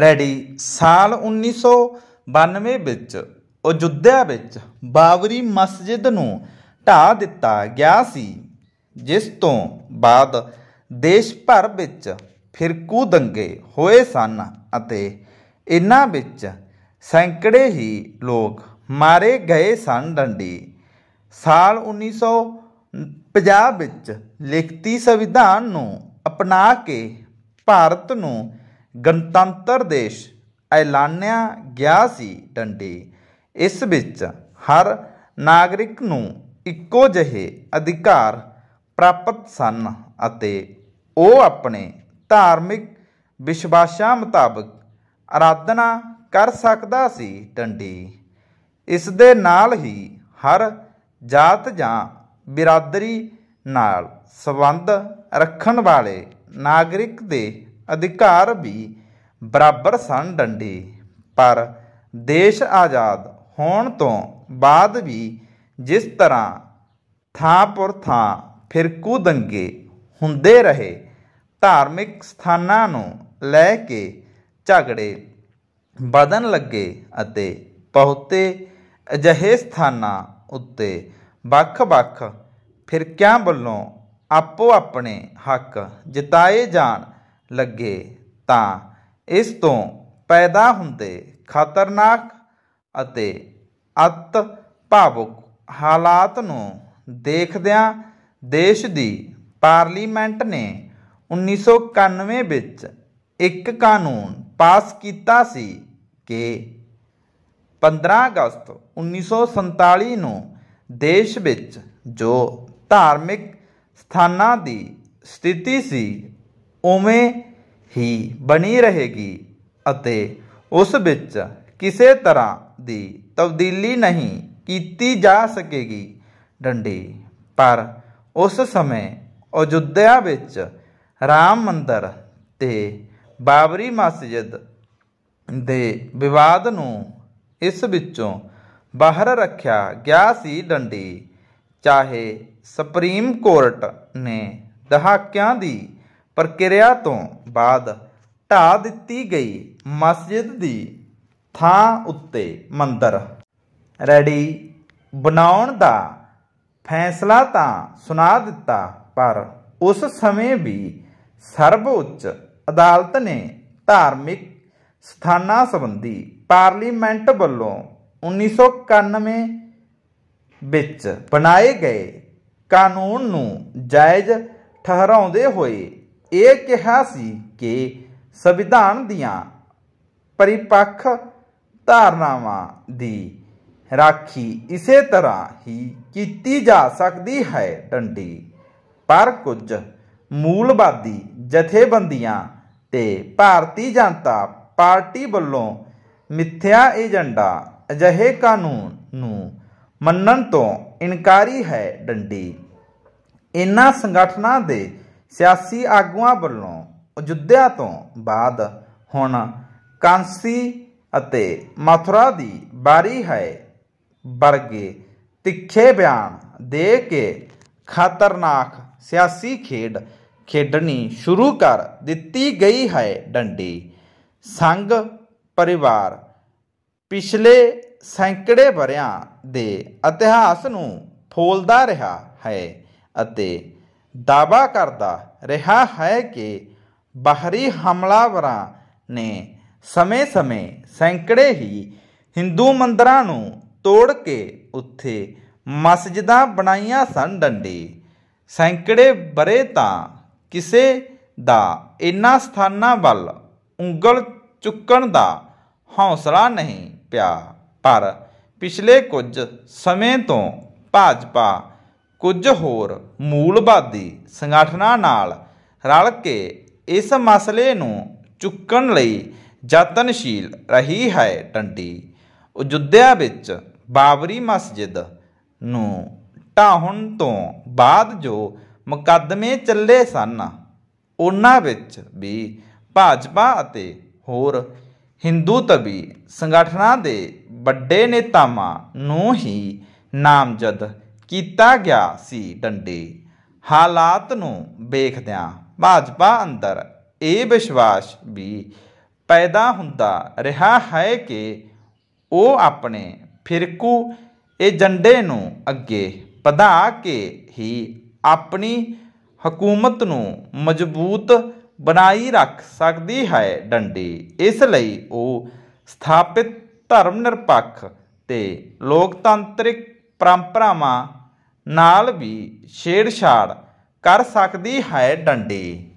ready ਸਾਲ 1992 ਵਿੱਚ ਅਯੁੱਧਿਆ ਵਿੱਚ ਬਾਬਰੀ ਮਸਜਿਦ ਨੂੰ ਢਾ ਦਿੱਤਾ ਗਿਆ ਸੀ ਜਿਸ ਤੋਂ ਬਾਅਦ ਦੇਸ਼ ਭਰ ਵਿੱਚ ਫਿਰਕੂ ਦੰਗੇ ਹੋਏ ਸਨ ਅਤੇ ਇਨ੍ਹਾਂ ਵਿੱਚ ਸੈਂਕੜੇ ਹੀ ਲੋਕ ਮਾਰੇ ਗਏ ਸਨ ਡੰਡੀ ਸਾਲ 1950 ਵਿੱਚ ਲਿਖਤੀ ਸੰਵਿਧਾਨ ਨੂੰ ਅਪਣਾ ਕੇ ਭਾਰਤ ਨੂੰ ਗਣਤੰਤਰ ਦੇਸ਼ ਐਲਾਨਿਆ ਗਿਆ ਸੀ ਡੰਡੀ ਇਸ ਵਿੱਚ ਹਰ ਨਾਗਰਿਕ ਨੂੰ ਇੱਕੋ ਜਿਹੇ ਅਧਿਕਾਰ ਪ੍ਰਾਪਤ ਸਨ ਅਤੇ ਉਹ ਆਪਣੇ ਧਾਰਮਿਕ ਵਿਸ਼ਵਾਸਾਂ ਮੁਤਾਬਕ ਆਰਾਧਨਾ ਕਰ ਸਕਦਾ ਸੀ ਡੰਡੀ ਇਸ ਦੇ ਨਾਲ ਹੀ ਹਰ ਜਾਤ ਜਾਂ ਬਿਰਾਦਰੀ ਨਾਲ ਸੰਬੰਧ ਰੱਖਣ ਵਾਲੇ ਨਾਗਰਿਕ ਦੇ ਅਧਿਕਾਰ ਵੀ ਬਰਾਬਰ ਸਨ ਡੰਡੇ ਪਰ ਦੇਸ਼ ਆਜ਼ਾਦ ਹੋਣ ਤੋਂ ਬਾਅਦ ਵੀ ਜਿਸ ਤਰ੍ਹਾਂ ਥਾਂ ਪਰ ਥਾਂ ਫਿਰਕੂ ਦੰਗੇ ਹੁੰਦੇ ਰਹੇ ਧਾਰਮਿਕ ਸਥਾਨਾਂ ਨੂੰ ਲੈ ਕੇ ਝਗੜੇ ਵਧਣ ਲੱਗੇ ਅਤੇ ਬਹੁਤੇ ਅਜਿਹੇ ਸਥਾਨਾਂ ਉੱਤੇ ਵੱਖ-ਵੱਖ ਫਿਰਕਿਆਂ ਵੱਲੋਂ ਆਪੋ ਆਪਣੇ ਹੱਕ ਜਿਤਾਏ ਜਾਣ ਲੱਗੇ ਤਾਂ ਇਸ ਤੋਂ ਪੈਦਾ ਹੁੰਦੇ ਖਤਰਨਾਕ ਅਤੇ ਅਤ ਭਾਵੁਕ ਹਾਲਾਤ ਨੂੰ ਦੇਖਦਿਆਂ ਦੇਸ਼ ਦੀ ਪਾਰਲੀਮੈਂਟ ਨੇ 1991 ਵਿੱਚ ਇੱਕ ਕਾਨੂੰਨ ਪਾਸ ਕੀਤਾ ਸੀ ਕਿ 15 ਅਗਸਤ 1947 ਨੂੰ ਦੇਸ਼ ਵਿੱਚ ਜੋ ਧਾਰਮਿਕ ਸਥਾਨਾਂ ਦੀ ਸਥਿਤੀ ਸੀ ਉਵੇਂ ਹੀ ਬਣੀ ਰਹੇਗੀ ਅਤੇ ਉਸ ਵਿੱਚ ਕਿਸੇ ਤਰ੍ਹਾਂ ਦੀ ਤਬਦੀਲੀ ਨਹੀਂ ਕੀਤੀ ਜਾ ਸਕੇਗੀ ਡੰਡੀ ਪਰ ਉਸ ਸਮੇਂ ਅਯੁੱਧਿਆ ਵਿੱਚ ਰਾਮ ਮੰਦਰ ਤੇ ਬਾਬਰੀ ਮਸਜਿਦ ਦੇ ਵਿਵਾਦ ਨੂੰ ਇਸ ਵਿੱਚੋਂ ਬਾਹਰ ਰੱਖਿਆ ਗਿਆ ਸੀ ਡੰਡੀ ਚਾਹੇ ਸੁਪਰੀਮ ਕੋਰਟ ਨੇ ਦਹਾਕਿਆਂ ਦੀ ਪ੍ਰਕਿਰਿਆ ਤੋਂ ਬਾਅਦ ਢਾ ਦਿੱਤੀ ਗਈ ਮਸਜਿਦ ਦੀ ਥਾਂ ਉੱਤੇ ਮੰਦਰ ਰੈਡੀ ਬਣਾਉਣ ਦਾ ਫੈਸਲਾ ਤਾਂ ਸੁਣਾ ਦਿੱਤਾ ਪਰ ਉਸ ਸਮੇਂ ਵੀ ਸਰਵਉੱਚ ਅਦਾਲਤ ਨੇ ਧਾਰਮਿਕ ਸਥਾਨਾਂ ਸੰਬੰਧੀ ਪਾਰਲੀਮੈਂਟ ਵੱਲੋਂ 1991 ਵਿੱਚ ਬਣਾਏ ਗਏ ਕਾਨੂੰਨ ਨੂੰ ਜਾਇਜ਼ ਠਹਿਰਾਉਂਦੇ ਹੋਏ ਇਹ ਕਿਹਾ ਸੀ ਕਿ ਸੰਵਿਧਾਨ ਦੀਆਂ ਪਰਿਪੱਖ ਧਾਰਨਾਵਾਂ ਦੀ ਰਾਖੀ ਇਸੇ ਤਰ੍ਹਾਂ ਹੀ ਕੀਤੀ ਜਾ ਸਕਦੀ ਹੈ ਡੰਡੀ ਪਰ ਕੁਝ ਮੂਲਵਾਦੀ ਜਥੇਬੰਦੀਆਂ ਤੇ ਭਾਰਤੀ ਜਨਤਾ ਪਾਰਟੀ ਵੱਲੋਂ ਮਿੱਥਿਆ ਏਜੰਡਾ ਅਜਿਹੇ ਕਾਨੂੰਨ ਨੂੰ ਮੰਨਣ ਤੋਂ ਇਨਕਾਰੀ ਹੈ ਡੰਡੀ ਇਨ੍ਹਾਂ ਸੰਗਠਨਾਂ ਦੇ ਸਿਆਸੀ ਆਗੂਆਂ ਵੱਲੋਂ ਅਯੁੱਧਿਆ ਤੋਂ ਬਾਅਦ ਹੁਣ ਕਾਂਸੀ ਅਤੇ ਮਥੁਰਾ ਦੀ ਬਾਰੀ ਹੈ ਵਰਗੇ ਤਿੱਖੇ ਬਿਆਨ ਦੇ ਕੇ ਖਤਰਨਾਕ ਸਿਆਸੀ ਖੇਡ ਖੇਡਣੀ ਸ਼ੁਰੂ ਕਰ ਦਿੱਤੀ ਗਈ ਹੈ ਡੰਡੀ ਸੰਘ ਪਰਿਵਾਰ ਪਿਛਲੇ ਸੈਂਕੜੇ ਵਰਿਆਂ ਦੇ ਇਤਿਹਾਸ ਨੂੰ ਫੋਲਦਾ ਰਿਹਾ ਹੈ ਅਤੇ ਦਾਵਾ ਕਰਦਾ ਰਿਹਾ ਹੈ ਕਿ ਬਾਹਰੀ ਹਮਲਾਵਰਾਂ ਨੇ ਸਮੇਂ-ਸਮੇਂ ਸੈਂਕੜੇ ਹੀ ਹਿੰਦੂ ਮੰਦਰਾਂ ਨੂੰ ਤੋੜ ਕੇ ਉੱਥੇ ਮਸਜਿਦਾਂ ਬਣਾਈਆਂ ਸਨ ਡੰਡੇ ਸੈਂਕੜੇ ਬਰੇ ਤਾਂ ਕਿਸੇ ਦਾ ਇਨ੍ਹਾਂ ਸਥਾਨਾਂ ਵੱਲ ਉਂਗਲ ਚੁੱਕਣ ਦਾ ਹੌਸਲਾ ਨਹੀਂ ਪਿਆ ਪਰ ਪਿਛਲੇ ਕੁਝ ਸਮੇਂ ਤੋਂ ਭਾਜਪਾ ਕੁਝ ਹੋਰ ਮੂਲਵਾਦੀ ਸੰਗਠਨਾਂ ਨਾਲ ਰਲ ਕੇ ਇਸ ਮਸਲੇ ਨੂੰ ਚੁੱਕਣ ਲਈ ਯਤਨਸ਼ੀਲ ਰਹੀ ਹੈ ਟੰਡੀ ਉਜੁੱਧਿਆ ਵਿੱਚ ਬਾਬਰੀ ਮਸਜਿਦ ਨੂੰ ਟਾਹਣ ਤੋਂ ਬਾਅਦ ਜੋ ਮੁਕੱਦਮੇ ਚੱਲੇ ਸਨ ਉਹਨਾਂ ਵਿੱਚ ਵੀ ਭਾਜਪਾ ਅਤੇ ਹੋਰ ਹਿੰਦੂ ਤਬੀ ਸੰਗਠਨਾਂ ਦੇ ਵੱਡੇ ਨੇਤਾਵਾਂ ਨੂੰ ਹੀ ਨਾਮਜ਼ਦ ਕੀਤਾ ਗਿਆ ਸੀ ਡੰਡੇ ਹਾਲਾਤ ਨੂੰ ਵੇਖਦਿਆਂ ਭਾਜਪਾ ਅੰਦਰ ਇਹ ਵਿਸ਼ਵਾਸ ਵੀ ਪੈਦਾ ਹੁੰਦਾ ਰਿਹਾ ਹੈ ਕਿ ਉਹ ਆਪਣੇ ਫਿਰਕੂ ਏਜੰਡੇ ਨੂੰ ਅੱਗੇ ਪਧਾ ਕੇ ਹੀ ਆਪਣੀ ਹਕੂਮਤ ਨੂੰ ਮਜ਼ਬੂਤ ਬਣਾਈ ਰੱਖ ਸਕਦੀ ਹੈ ਡੰਡੀ ਇਸ ਲਈ ਉਹ ਸਥਾਪਿਤ ਧਰਮ ਨਿਰਪੱਖ ਤੇ ਲੋਕਤੰਤਰਿਕ ਪਰੰਪਰਾਵਾਂ ਨਾਲ ਵੀ ਛੇੜਛਾੜ ਕਰ ਸਕਦੀ ਹੈ ਡੰਡੀ